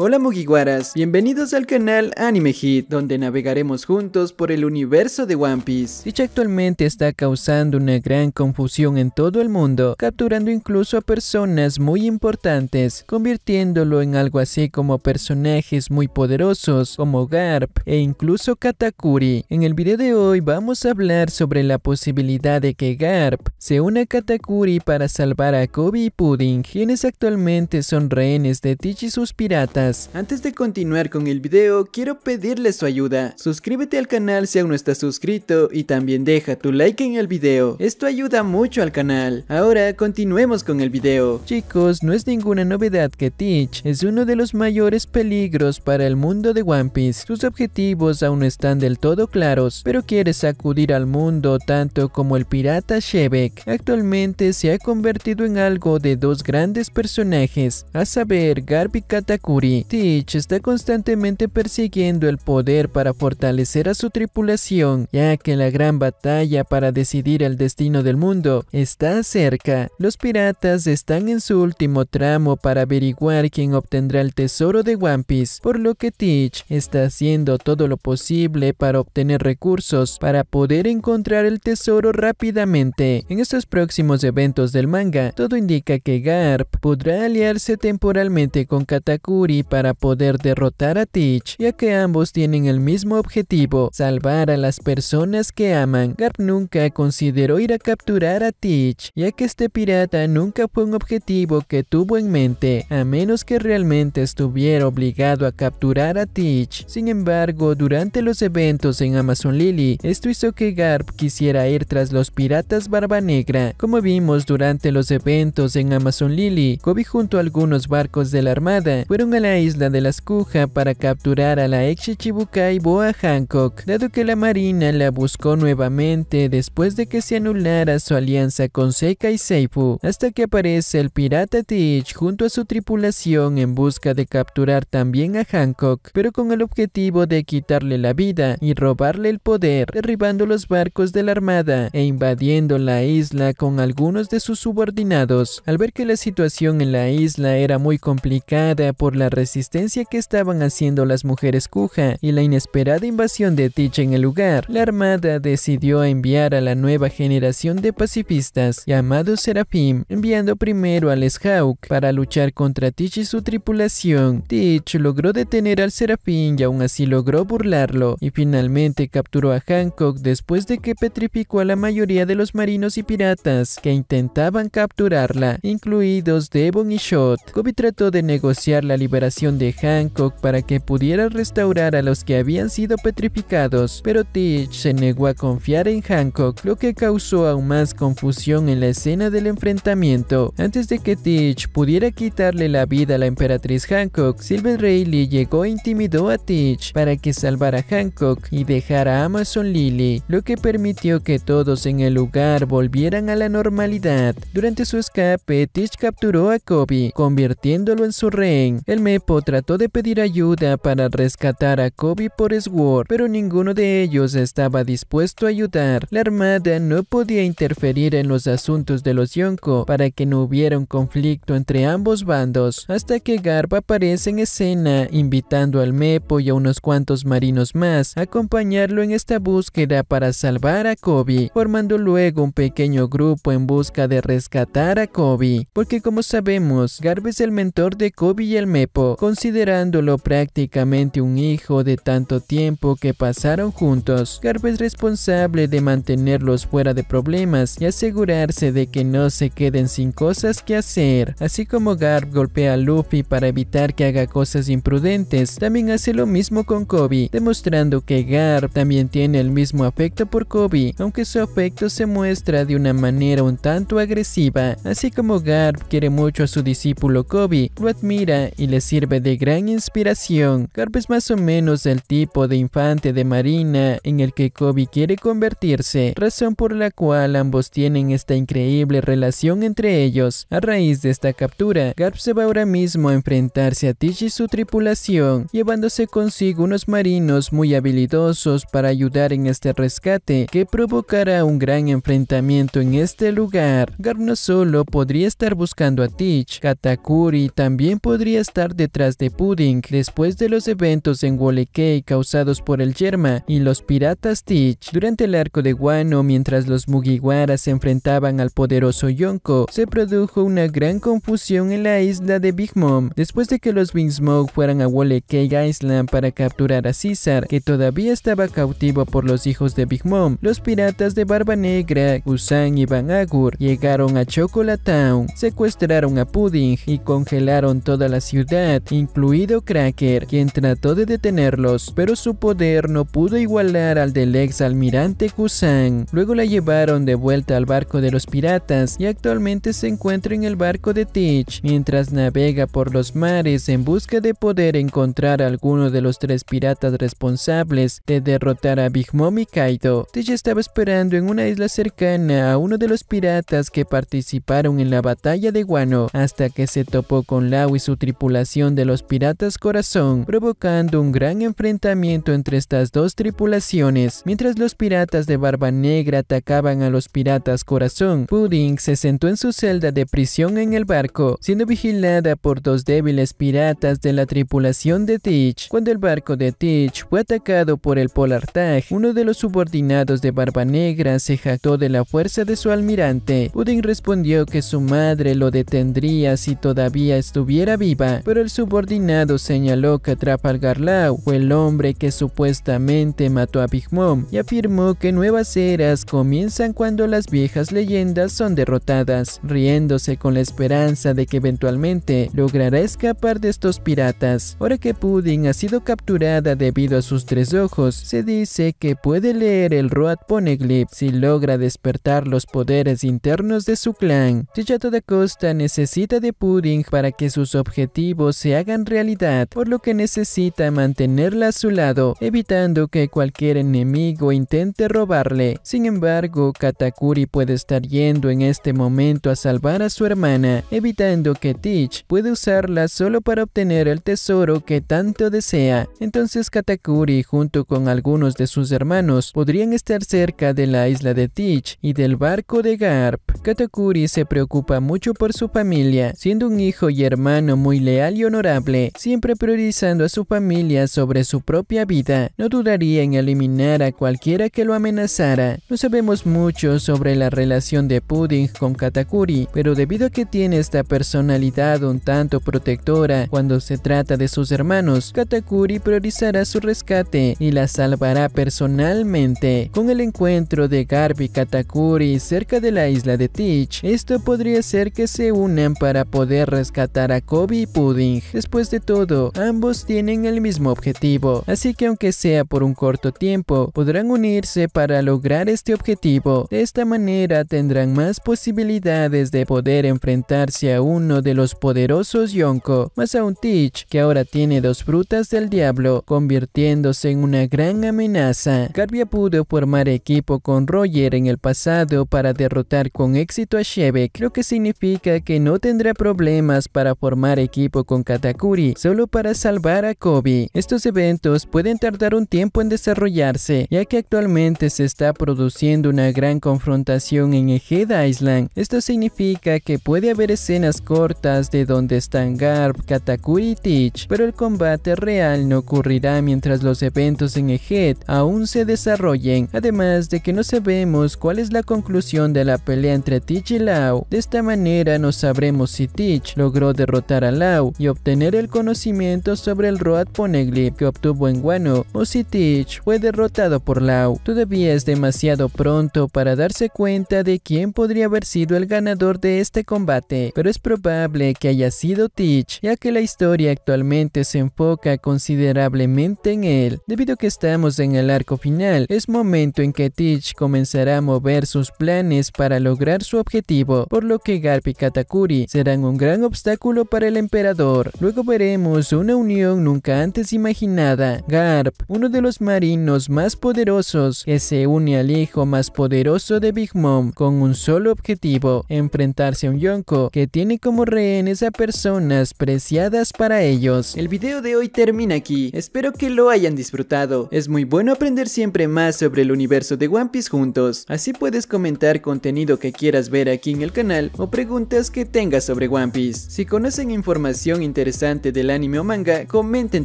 Hola Mugiwaras, bienvenidos al canal Anime Hit, donde navegaremos juntos por el universo de One Piece. Dicha actualmente está causando una gran confusión en todo el mundo, capturando incluso a personas muy importantes, convirtiéndolo en algo así como personajes muy poderosos como Garp e incluso Katakuri. En el video de hoy vamos a hablar sobre la posibilidad de que Garp se una a Katakuri para salvar a Kobe y Pudding, quienes actualmente son rehenes de Tichi y sus piratas antes de continuar con el video, quiero pedirles su ayuda. Suscríbete al canal si aún no estás suscrito y también deja tu like en el video. Esto ayuda mucho al canal. Ahora continuemos con el video. Chicos, no es ninguna novedad que Teach es uno de los mayores peligros para el mundo de One Piece. Sus objetivos aún no están del todo claros, pero quiere sacudir al mundo tanto como el pirata Shebek. Actualmente se ha convertido en algo de dos grandes personajes, a saber Garbi Katakuri Teach está constantemente persiguiendo el poder para fortalecer a su tripulación, ya que la gran batalla para decidir el destino del mundo está cerca. Los piratas están en su último tramo para averiguar quién obtendrá el tesoro de One Piece, por lo que Teach está haciendo todo lo posible para obtener recursos para poder encontrar el tesoro rápidamente. En estos próximos eventos del manga, todo indica que Garp podrá aliarse temporalmente con Katakuri para poder derrotar a Teach, ya que ambos tienen el mismo objetivo, salvar a las personas que aman. Garp nunca consideró ir a capturar a Teach, ya que este pirata nunca fue un objetivo que tuvo en mente, a menos que realmente estuviera obligado a capturar a Teach. Sin embargo, durante los eventos en Amazon Lily, esto hizo que Garp quisiera ir tras los piratas Barba Negra. Como vimos durante los eventos en Amazon Lily, Kobe junto a algunos barcos de la Armada fueron a la isla de las Cuja para capturar a la ex Shichibukai Boa Hancock, dado que la marina la buscó nuevamente después de que se anulara su alianza con Seika y Seifu, hasta que aparece el pirata Teach junto a su tripulación en busca de capturar también a Hancock, pero con el objetivo de quitarle la vida y robarle el poder, derribando los barcos de la armada e invadiendo la isla con algunos de sus subordinados. Al ver que la situación en la isla era muy complicada por la resistencia que estaban haciendo las mujeres Kuja y la inesperada invasión de Teach en el lugar, la armada decidió enviar a la nueva generación de pacifistas, llamados Serafim, enviando primero al Shawk para luchar contra Teach y su tripulación. Teach logró detener al Serafim y aún así logró burlarlo, y finalmente capturó a Hancock después de que petrificó a la mayoría de los marinos y piratas que intentaban capturarla, incluidos Devon y Shot. Kobe trató de negociar la liberación de Hancock para que pudiera restaurar a los que habían sido petrificados, pero Teach se negó a confiar en Hancock, lo que causó aún más confusión en la escena del enfrentamiento. Antes de que Teach pudiera quitarle la vida a la emperatriz Hancock, Silver Rayleigh llegó e intimidó a Teach para que salvara a Hancock y dejara a Amazon Lily, lo que permitió que todos en el lugar volvieran a la normalidad. Durante su escape, Teach capturó a Kobe, convirtiéndolo en su rehén. El Mepo trató de pedir ayuda para rescatar a Kobe por Sword, pero ninguno de ellos estaba dispuesto a ayudar. La armada no podía interferir en los asuntos de los Yonko para que no hubiera un conflicto entre ambos bandos, hasta que Garb aparece en escena invitando al Mepo y a unos cuantos marinos más a acompañarlo en esta búsqueda para salvar a Kobe, formando luego un pequeño grupo en busca de rescatar a Kobe, porque como sabemos, Garb es el mentor de Kobe y el Mepo, considerándolo prácticamente un hijo de tanto tiempo que pasaron juntos. Garp es responsable de mantenerlos fuera de problemas y asegurarse de que no se queden sin cosas que hacer. Así como Garp golpea a Luffy para evitar que haga cosas imprudentes, también hace lo mismo con Kobe, demostrando que Garp también tiene el mismo afecto por Kobe, aunque su afecto se muestra de una manera un tanto agresiva. Así como Garp quiere mucho a su discípulo Kobe, lo admira y le sirve sirve de gran inspiración. Garp es más o menos el tipo de infante de marina en el que Kobe quiere convertirse, razón por la cual ambos tienen esta increíble relación entre ellos. A raíz de esta captura, Garp se va ahora mismo a enfrentarse a Tish y su tripulación, llevándose consigo unos marinos muy habilidosos para ayudar en este rescate, que provocará un gran enfrentamiento en este lugar. Garp no solo podría estar buscando a Teach, Katakuri también podría estar de tras de Pudding después de los eventos en Cay causados por el Yerma y los piratas Teach. Durante el arco de Wano, mientras los Mugiwara se enfrentaban al poderoso Yonko, se produjo una gran confusión en la isla de Big Mom. Después de que los Smoke fueran a Cay Island para capturar a Caesar, que todavía estaba cautivo por los hijos de Big Mom, los piratas de Barba Negra, Gusan y Van Agur llegaron a Town, secuestraron a Pudding y congelaron toda la ciudad incluido Cracker, quien trató de detenerlos, pero su poder no pudo igualar al del ex almirante Kusan. Luego la llevaron de vuelta al barco de los piratas y actualmente se encuentra en el barco de Teach, mientras navega por los mares en busca de poder encontrar a alguno de los tres piratas responsables de derrotar a Big Mom y Kaido. Teach estaba esperando en una isla cercana a uno de los piratas que participaron en la batalla de Guano, hasta que se topó con Lau y su tripulación de los piratas Corazón, provocando un gran enfrentamiento entre estas dos tripulaciones. Mientras los piratas de Barba Negra atacaban a los piratas Corazón, Pudding se sentó en su celda de prisión en el barco, siendo vigilada por dos débiles piratas de la tripulación de Teach. Cuando el barco de Teach fue atacado por el Polar Tag, uno de los subordinados de Barba Negra se jactó de la fuerza de su almirante. Pudding respondió que su madre lo detendría si todavía estuviera viva, pero el subordinado señaló que Trafalgar fue el hombre que supuestamente mató a Big Mom y afirmó que nuevas eras comienzan cuando las viejas leyendas son derrotadas, riéndose con la esperanza de que eventualmente logrará escapar de estos piratas. Ahora que Pudding ha sido capturada debido a sus tres ojos, se dice que puede leer el Road Poneglyph si logra despertar los poderes internos de su clan. Tejato toda Costa necesita de Pudding para que sus objetivos se hagan realidad, por lo que necesita mantenerla a su lado, evitando que cualquier enemigo intente robarle. Sin embargo, Katakuri puede estar yendo en este momento a salvar a su hermana, evitando que Teach pueda usarla solo para obtener el tesoro que tanto desea. Entonces Katakuri junto con algunos de sus hermanos podrían estar cerca de la isla de Teach y del barco de Garp. Katakuri se preocupa mucho por su familia, siendo un hijo y hermano muy leal y honorable, siempre priorizando a su familia sobre su propia vida, no dudaría en eliminar a cualquiera que lo amenazara. No sabemos mucho sobre la relación de Pudding con Katakuri, pero debido a que tiene esta personalidad un tanto protectora cuando se trata de sus hermanos, Katakuri priorizará su rescate y la salvará personalmente. Con el encuentro de Garby y Katakuri cerca de la isla de Teach, esto podría ser que se unan para poder rescatar a Kobe y Pudding. Después de todo, ambos tienen el mismo objetivo, así que aunque sea por un corto tiempo, podrán unirse para lograr este objetivo. De esta manera tendrán más posibilidades de poder enfrentarse a uno de los poderosos Yonko, más a un Teach que ahora tiene dos frutas del diablo, convirtiéndose en una gran amenaza. Garbia pudo formar equipo con Roger en el pasado para derrotar con éxito a Shebek, lo que significa que no tendrá problemas para formar equipo con Katakuri solo para salvar a Kobe. Estos eventos pueden tardar un tiempo en desarrollarse, ya que actualmente se está produciendo una gran confrontación en ejed Island. Esto significa que puede haber escenas cortas de donde están Garb, Katakuri y Teach, pero el combate real no ocurrirá mientras los eventos en Ejed aún se desarrollen, además de que no sabemos cuál es la conclusión de la pelea entre Teach y Lau. De esta manera no sabremos si Teach logró derrotar a Lau y tener el conocimiento sobre el Road Poneglyph que obtuvo en Wano, Teach fue derrotado por Lau. Todavía es demasiado pronto para darse cuenta de quién podría haber sido el ganador de este combate, pero es probable que haya sido Teach, ya que la historia actualmente se enfoca considerablemente en él. Debido a que estamos en el arco final, es momento en que Teach comenzará a mover sus planes para lograr su objetivo, por lo que Garp y Katakuri serán un gran obstáculo para el emperador. Luego veremos una unión nunca antes imaginada. Garp, uno de los marinos más poderosos, que se une al hijo más poderoso de Big Mom con un solo objetivo, enfrentarse a un Yonko que tiene como rehenes a personas preciadas para ellos. El video de hoy termina aquí, espero que lo hayan disfrutado. Es muy bueno aprender siempre más sobre el universo de One Piece juntos, así puedes comentar contenido que quieras ver aquí en el canal o preguntas que tengas sobre One Piece. Si conocen información interesante del anime o manga, comenten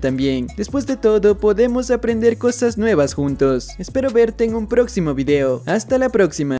también. Después de todo, podemos aprender cosas nuevas juntos. Espero verte en un próximo video. Hasta la próxima.